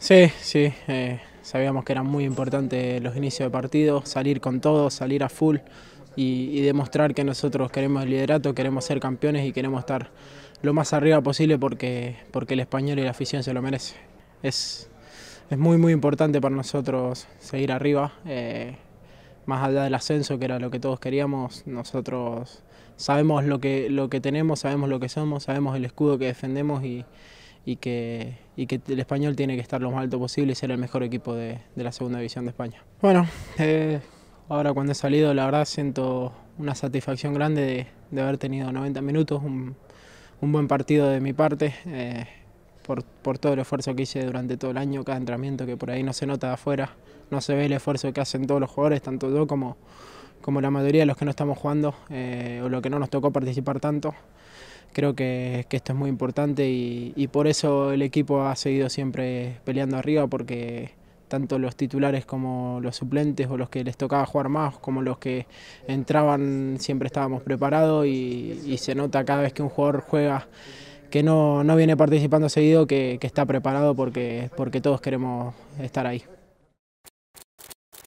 Sí, sí. Eh, sabíamos que era muy importante los inicios de partido, salir con todos, salir a full y, demostrar que nosotros queremos el liderato, queremos ser campeones y queremos estar lo más arriba posible porque, porque el español y la afición se lo merece. Es, es muy, muy importante para nosotros seguir arriba. Eh, más allá del ascenso, que era lo que todos queríamos, nosotros sabemos lo que, lo que tenemos, sabemos lo que somos, sabemos el escudo que defendemos y, y que, y que el español tiene que estar lo más alto posible y ser el mejor equipo de, de la segunda división de España. Bueno, eh, ahora cuando he salido la verdad siento una satisfacción grande de, de haber tenido 90 minutos, un, un buen partido de mi parte. Eh, por, por, todo el esfuerzo que hice durante todo el año, cada entrenamiento que por ahí no se nota de afuera, no se ve el esfuerzo que hacen todos los jugadores, tanto yo como, como la mayoría de los que no estamos jugando eh, o lo que no nos tocó participar tanto creo que, esto es muy importante y, por eso el equipo ha seguido siempre peleando arriba porque tanto los titulares como los suplentes o los que les tocaba jugar más como los que entraban siempre estábamos preparados y, se nota cada vez que un jugador juega que no, no viene participando seguido que, que está preparado porque, porque todos queremos estar ahí.